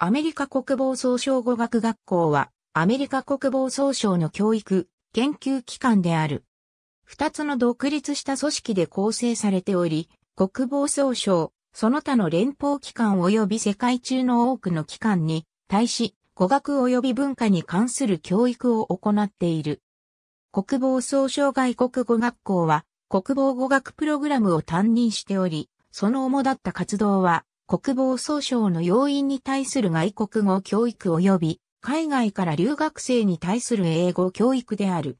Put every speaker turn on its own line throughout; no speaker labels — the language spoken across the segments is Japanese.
アメリカ国防総省語学学校は、アメリカ国防総省の教育、研究機関である。二つの独立した組織で構成されており、国防総省、その他の連邦機関及び世界中の多くの機関に対し、語学及び文化に関する教育を行っている。国防総省外国語学校は、国防語学プログラムを担任しており、その主だった活動は、国防総省の要員に対する外国語教育及び海外から留学生に対する英語教育である。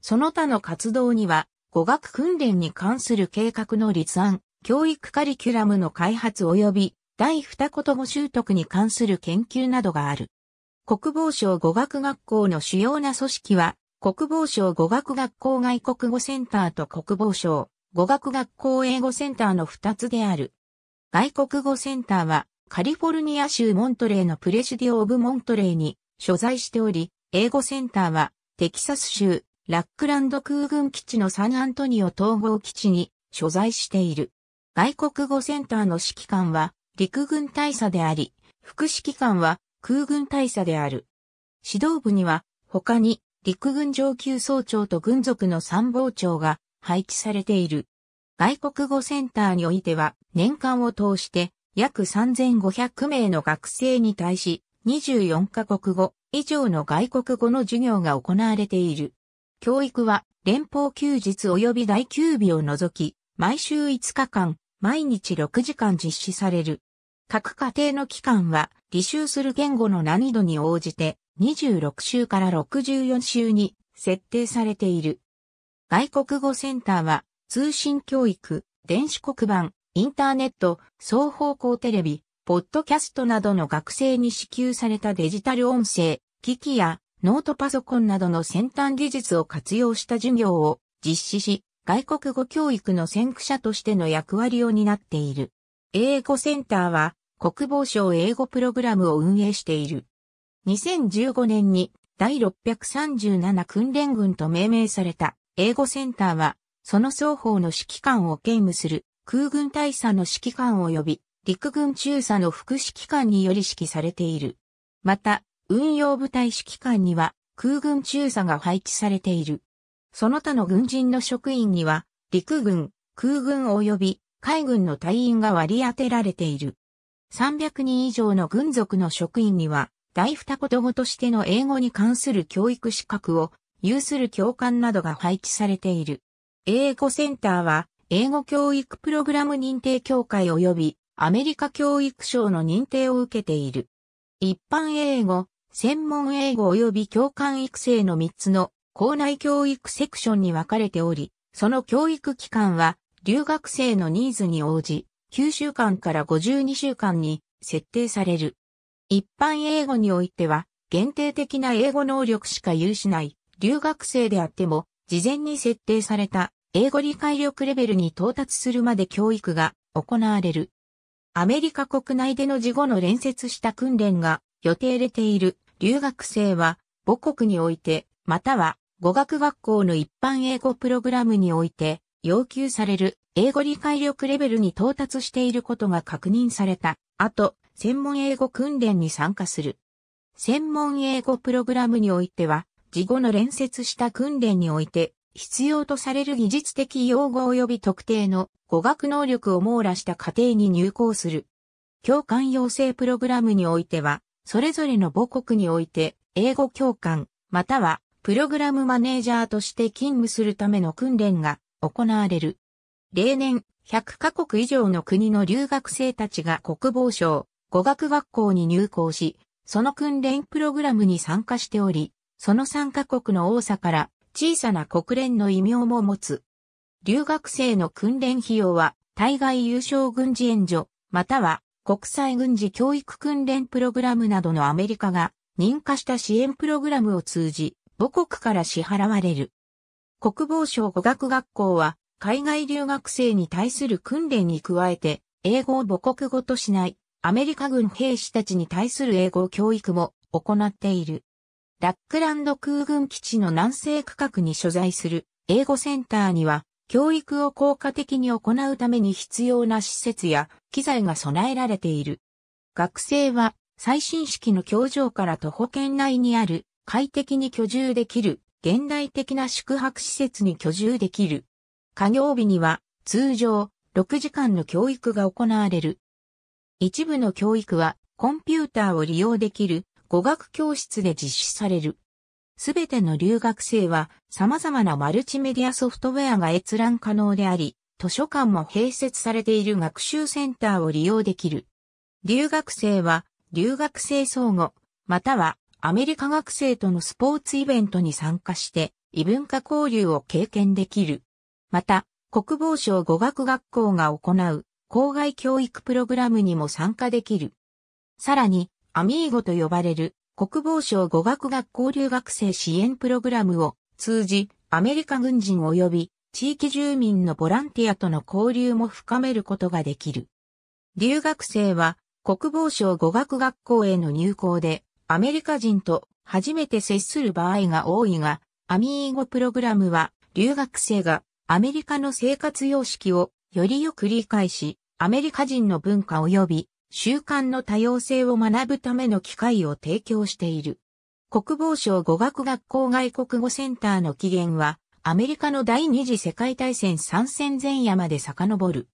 その他の活動には語学訓練に関する計画の立案、教育カリキュラムの開発及び第二言語習得に関する研究などがある。国防省語学学校の主要な組織は国防省語学学校外国語センターと国防省語学学校英語センターの二つである。外国語センターは、カリフォルニア州モントレーのプレシディオ・オブ・モントレーに所在しており、英語センターは、テキサス州、ラックランド空軍基地のサンアントニオ統合基地に所在している。外国語センターの指揮官は、陸軍大佐であり、副指揮官は空軍大佐である。指導部には、他に陸軍上級総長と軍属の参謀長が配置されている。外国語センターにおいては、年間を通して約3500名の学生に対し、24カ国語以上の外国語の授業が行われている。教育は連邦休日及び大休日を除き、毎週5日間、毎日6時間実施される。各家庭の期間は、履修する言語の難易度に応じて、26週から64週に設定されている。外国語センターは、通信教育、電子黒板、インターネット、双方向テレビ、ポッドキャストなどの学生に支給されたデジタル音声、機器やノートパソコンなどの先端技術を活用した授業を実施し、外国語教育の先駆者としての役割を担っている。英語センターは国防省英語プログラムを運営している。2015年に第637訓練軍と命名された英語センターはその双方の指揮官を兼務する空軍大佐の指揮官及び陸軍中佐の副指揮官により指揮されている。また、運用部隊指揮官には空軍中佐が配置されている。その他の軍人の職員には、陸軍、空軍及び海軍の隊員が割り当てられている。300人以上の軍属の職員には、大二言語としての英語に関する教育資格を有する教官などが配置されている。英語センターは、英語教育プログラム認定協会及びアメリカ教育省の認定を受けている。一般英語、専門英語及び教官育成の3つの校内教育セクションに分かれており、その教育機関は留学生のニーズに応じ、9週間から52週間に設定される。一般英語においては、限定的な英語能力しか有しない留学生であっても、事前に設定された英語理解力レベルに到達するまで教育が行われる。アメリカ国内での事後の連接した訓練が予定れている留学生は母国において、または語学学校の一般英語プログラムにおいて要求される英語理解力レベルに到達していることが確認された後、専門英語訓練に参加する。専門英語プログラムにおいては、事後の連接した訓練において、必要とされる技術的用語及び特定の語学能力を網羅した過程に入校する。教官養成プログラムにおいては、それぞれの母国において、英語教官、または、プログラムマネージャーとして勤務するための訓練が行われる。例年、100カ国以上の国の留学生たちが国防省、語学学校に入校し、その訓練プログラムに参加しており、その参加国の多さから小さな国連の異名も持つ。留学生の訓練費用は、対外優勝軍事援助、または国際軍事教育訓練プログラムなどのアメリカが認可した支援プログラムを通じ、母国から支払われる。国防省語学学校は、海外留学生に対する訓練に加えて、英語を母国語としない、アメリカ軍兵士たちに対する英語教育も行っている。ラックランド空軍基地の南西区画に所在する英語センターには、教育を効果的に行うために必要な施設や機材が備えられている。学生は最新式の教場から徒歩圏内にある快適に居住できる現代的な宿泊施設に居住できる。家業日には通常6時間の教育が行われる。一部の教育はコンピューターを利用できる語学教室で実施される。すべての留学生は様々なマルチメディアソフトウェアが閲覧可能であり、図書館も併設されている学習センターを利用できる。留学生は留学生相互、またはアメリカ学生とのスポーツイベントに参加して異文化交流を経験できる。また、国防省語学学校が行う校外教育プログラムにも参加できる。さらに、アミーゴと呼ばれる国防省語学学校留学生支援プログラムを通じアメリカ軍人及び地域住民のボランティアとの交流も深めることができる。留学生は国防省語学学校への入校でアメリカ人と初めて接する場合が多いが、アミーゴプログラムは留学生がアメリカの生活様式をよりよく理解し、アメリカ人の文化及び習慣の多様性を学ぶための機会を提供している。国防省語学学校外国語センターの起源は、アメリカの第二次世界大戦参戦前夜まで遡る。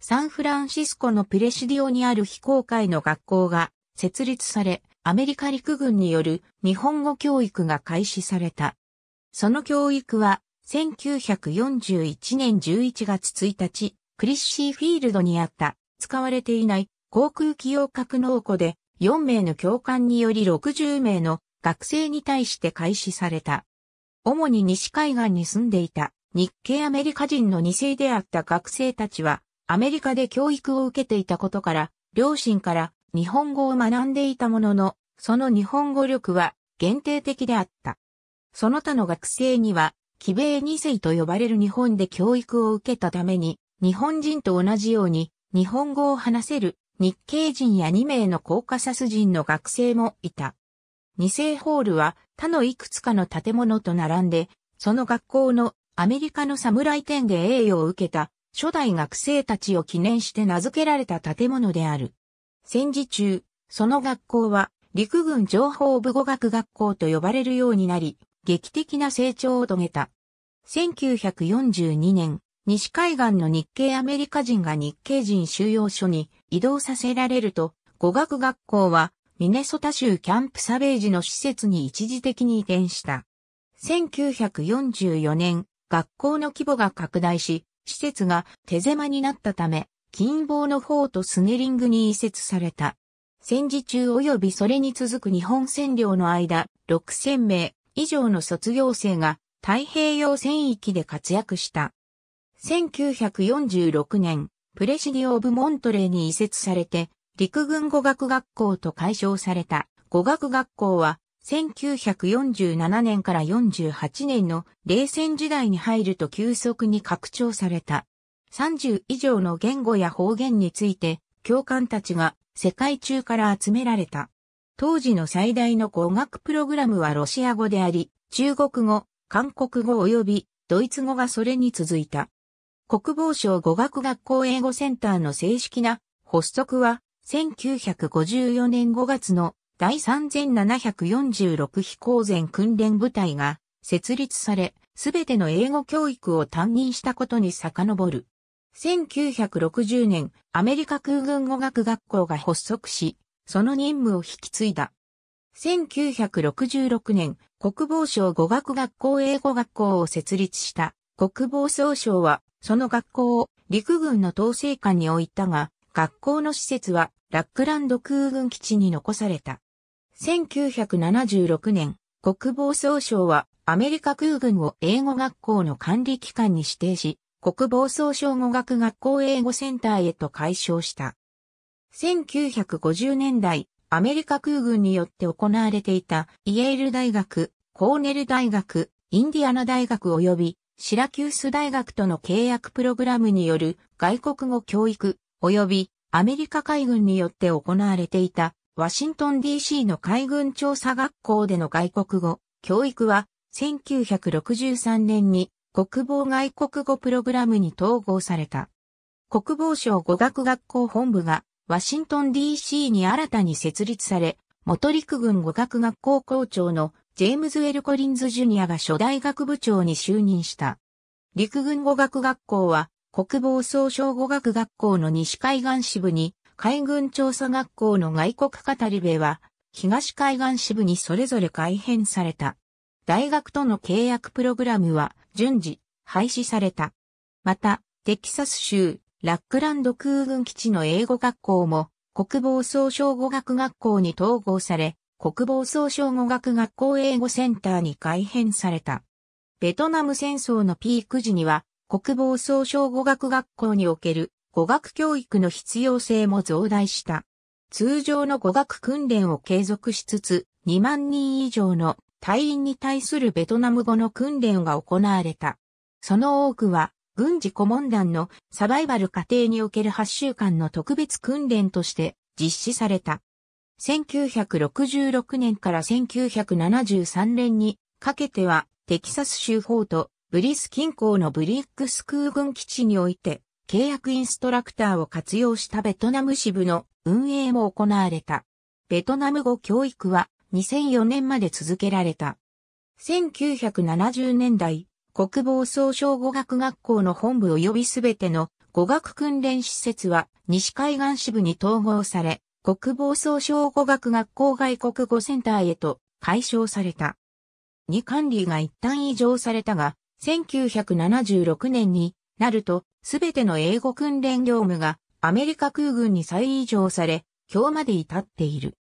サンフランシスコのプレシディオにある非公開の学校が設立され、アメリカ陸軍による日本語教育が開始された。その教育は、1941年11月1日、クリッシーフィールドにあった、使われていない航空機用格納庫で4名の教官により60名の学生に対して開始された。主に西海岸に住んでいた日系アメリカ人の2世であった学生たちはアメリカで教育を受けていたことから両親から日本語を学んでいたもののその日本語力は限定的であった。その他の学生には、規米2世と呼ばれる日本で教育を受けたために、日本人と同じように日本語を話せる日系人や2名のコーカサス人の学生もいた。二世ホールは他のいくつかの建物と並んで、その学校のアメリカの侍店で栄誉を受けた初代学生たちを記念して名付けられた建物である。戦時中、その学校は陸軍情報部語学学校と呼ばれるようになり、劇的な成長を遂げた。1942年、西海岸の日系アメリカ人が日系人収容所に移動させられると、語学学校はミネソタ州キャンプサベージの施設に一時的に移転した。1944年、学校の規模が拡大し、施設が手狭になったため、金傍の方とスネリングに移設された。戦時中及びそれに続く日本占領の間、6000名以上の卒業生が太平洋戦域で活躍した。1946年、プレシディオ・オブ・モントレーに移設されて、陸軍語学学校と解消された語学学校は、1947年から48年の冷戦時代に入ると急速に拡張された。30以上の言語や方言について、教官たちが世界中から集められた。当時の最大の語学プログラムはロシア語であり、中国語、韓国語及びドイツ語がそれに続いた。国防省語学学校英語センターの正式な発足は1954年5月の第3746飛行前訓練部隊が設立され、すべての英語教育を担任したことに遡る。1960年、アメリカ空軍語学学校が発足し、その任務を引き継いだ。1966年、国防省語学学校英語学校を設立した国防総省はその学校を陸軍の統制下に置いたが、学校の施設はラックランド空軍基地に残された。1976年、国防総省はアメリカ空軍を英語学校の管理機関に指定し、国防総省語学学校英語センターへと改称した。1950年代、アメリカ空軍によって行われていたイェール大学、コーネル大学、インディアナ大学及びシラキュース大学との契約プログラムによる外国語教育及びアメリカ海軍によって行われていたワシントン DC の海軍調査学校での外国語教育は1963年に国防外国語プログラムに統合された。国防省語学学校本部がワシントン DC に新たに設立され、元陸軍語学学校校長のジェームズ・エル・コリンズ・ジュニアが初代学部長に就任した。陸軍語学学校は、国防総省語学学校の西海岸支部に、海軍調査学校の外国語り部は、東海岸支部にそれぞれ改編された。大学との契約プログラムは、順次、廃止された。また、テキサス州、ラックランド空軍基地の英語学校も、国防総省語学学校に統合され、国防総省語学学校英語センターに改編された。ベトナム戦争のピーク時には、国防総省語学学校における語学教育の必要性も増大した。通常の語学訓練を継続しつつ、2万人以上の隊員に対するベトナム語の訓練が行われた。その多くは、軍事顧問団のサバイバル過程における8週間の特別訓練として実施された。1966年から1973年にかけてはテキサス州法とブリス近郊のブリックス空軍基地において契約インストラクターを活用したベトナム支部の運営も行われた。ベトナム語教育は2004年まで続けられた。1970年代、国防総省語学学校の本部及びすべての語学訓練施設は西海岸支部に統合され、国防総省語学学校外国語センターへと解消された。に管理が一旦移譲されたが、1976年になると、すべての英語訓練業務がアメリカ空軍に再移譲され、今日まで至っている。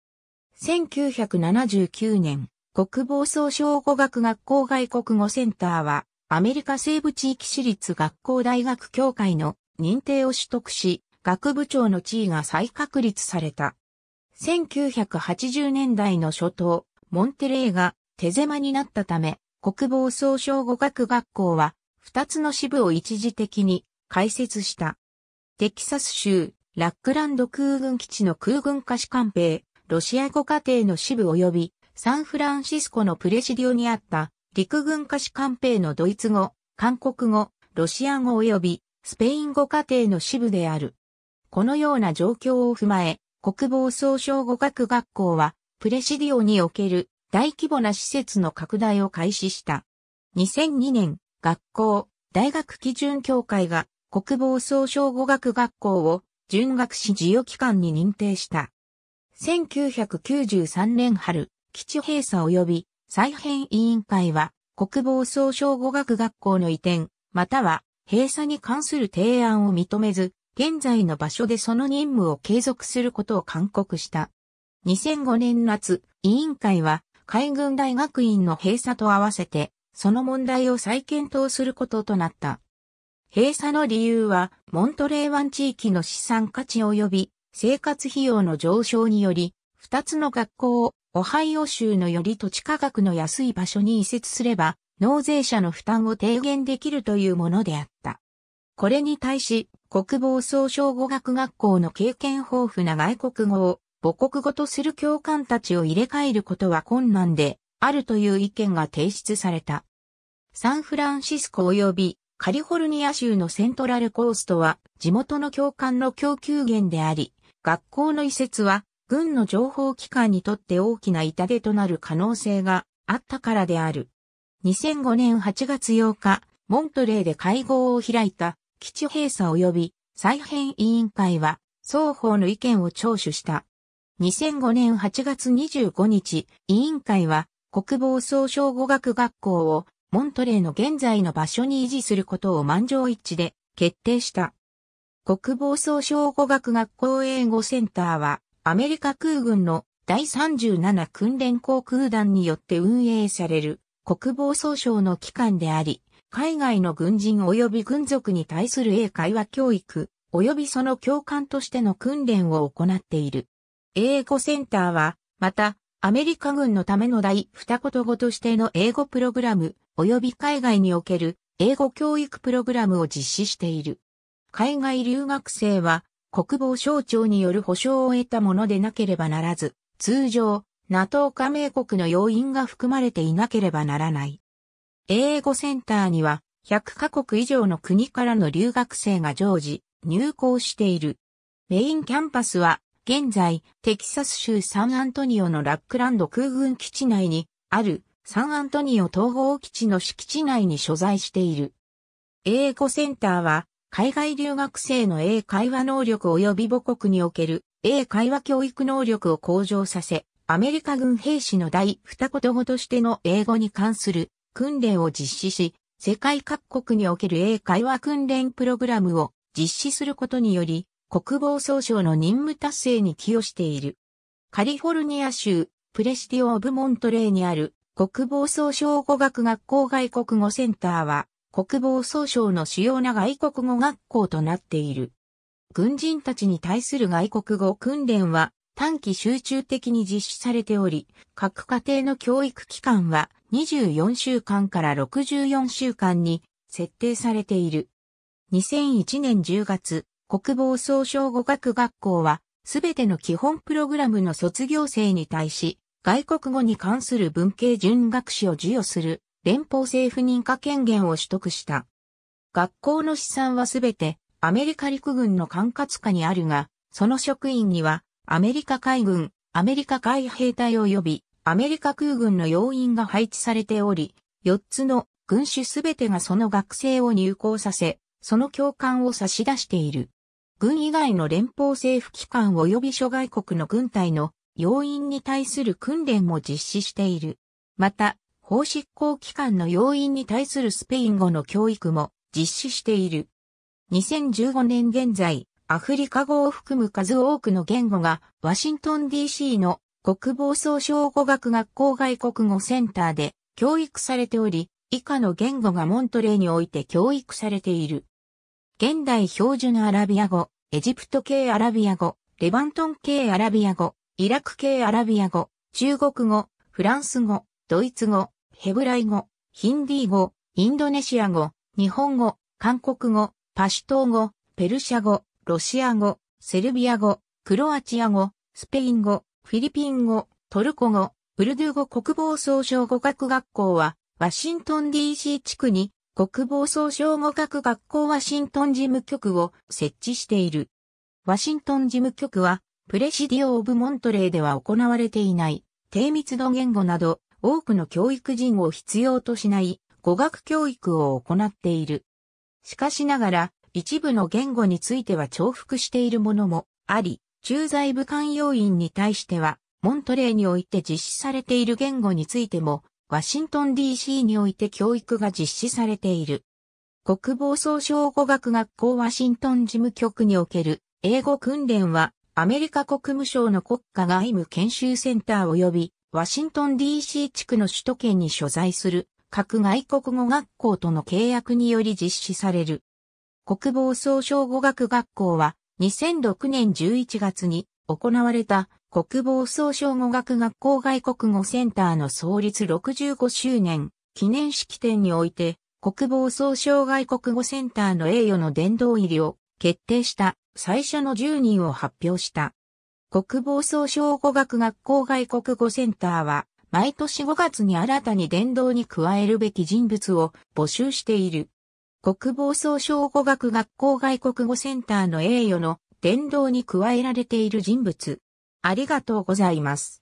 1979年、国防総省語学学校外国語センターは、アメリカ西部地域私立学校大学協会の認定を取得し、学部長の地位が再確立された。1980年代の初頭、モンテレーが手狭になったため、国防総省語学学校は、二つの支部を一時的に開設した。テキサス州、ラックランド空軍基地の空軍貸し官兵、ロシア語家庭の支部及び、サンフランシスコのプレシディオにあった陸軍貸し官兵のドイツ語、韓国語、ロシア語及びスペイン語家庭の支部である。このような状況を踏まえ、国防総省語学学校は、プレシディオにおける大規模な施設の拡大を開始した。2002年、学校、大学基準協会が国防総省語学学校を準学士授与機関に認定した。1993年春、基地閉鎖及び再編委員会は国防総省語学学校の移転、または閉鎖に関する提案を認めず、現在の場所でその任務を継続することを勧告した。2005年夏、委員会は海軍大学院の閉鎖と合わせて、その問題を再検討することとなった。閉鎖の理由は、モントレー湾地域の資産価値及び生活費用の上昇により、二つの学校をオハイオ州のより土地価格の安い場所に移設すれば、納税者の負担を低減できるというものであった。これに対し、国防総省語学学校の経験豊富な外国語を母国語とする教官たちを入れ替えることは困難であるという意見が提出された。サンフランシスコ及びカリフォルニア州のセントラルコーストは地元の教官の供給源であり、学校の移設は軍の情報機関にとって大きな痛手となる可能性があったからである。2005年8月8日、モントレーで会合を開いた基地閉鎖及び再編委員会は双方の意見を聴取した。2005年8月25日、委員会は国防総省語学学校をモントレーの現在の場所に維持することを満場一致で決定した。国防総省語学学校英語センターはアメリカ空軍の第37訓練航空団によって運営される国防総省の機関であり、海外の軍人及び軍属に対する英会話教育、及びその教官としての訓練を行っている。英語センターは、また、アメリカ軍のための第二言語としての英語プログラム、及び海外における英語教育プログラムを実施している。海外留学生は、国防省庁による保障を得たものでなければならず、通常、NATO 加盟国の要因が含まれていなければならない。英語センターには100カ国以上の国からの留学生が常時入校している。メインキャンパスは現在テキサス州サンアントニオのラックランド空軍基地内にあるサンアントニオ統合基地の敷地内に所在している。英語センターは海外留学生の英会話能力及び母国における英会話教育能力を向上させ、アメリカ軍兵士の第二言語としての英語に関する訓練を実施し、世界各国における英会話訓練プログラムを実施することにより、国防総省の任務達成に寄与している。カリフォルニア州、プレシティオ・オブ・モントレーにある国防総省語学学校外国語センターは、国防総省の主要な外国語学校となっている。軍人たちに対する外国語訓練は、短期集中的に実施されており、各家庭の教育期間は24週間から64週間に設定されている。2001年10月、国防総省語学学校は、すべての基本プログラムの卒業生に対し、外国語に関する文系準学士を授与する連邦政府認可権限を取得した。学校の資産はすべてアメリカ陸軍の管轄下にあるが、その職員にはアメリカ海軍、アメリカ海兵隊及びアメリカ空軍の要員が配置されており、4つの軍種すべてがその学生を入校させ、その教官を差し出している。軍以外の連邦政府機関及び諸外国の軍隊の要員に対する訓練も実施している。また、法執行機関の要員に対するスペイン語の教育も実施している。2015年現在、アフリカ語を含む数多くの言語が、ワシントン DC の国防総省語学学校外国語センターで教育されており、以下の言語がモントレーにおいて教育されている。現代標準アラビア語、エジプト系アラビア語、レバントン系アラビア語、イラク系アラビア語、中国語、フランス語、ドイツ語、ヘブライ語、ヒンディー語、インドネシア語、日本語、韓国語、パシュトー語、ペルシャ語、ロシア語、セルビア語、クロアチア語、スペイン語、フィリピン語、トルコ語、ウルドゥ語国防総省語学学校は、ワシントン DC 地区に国防総省語学学校ワシントン事務局を設置している。ワシントン事務局は、プレシディオ・オブ・モントレーでは行われていない、低密度言語など、多くの教育人を必要としない語学教育を行っている。しかしながら、一部の言語については重複しているものもあり、駐在武官要員に対しては、モントレーにおいて実施されている言語についても、ワシントン DC において教育が実施されている。国防総省語学学校ワシントン事務局における英語訓練は、アメリカ国務省の国家外務研修センター及び、ワシントン DC 地区の首都圏に所在する各外国語学校との契約により実施される。国防総省語学学校は2006年11月に行われた国防総省語学学校外国語センターの創立65周年記念式典において国防総省外国語センターの栄誉の殿堂入りを決定した最初の10人を発表した。国防総省語学学校外国語センターは毎年5月に新たに殿堂に加えるべき人物を募集している。国防総省語学学校外国語センターの栄誉の伝道に加えられている人物。ありがとうございます。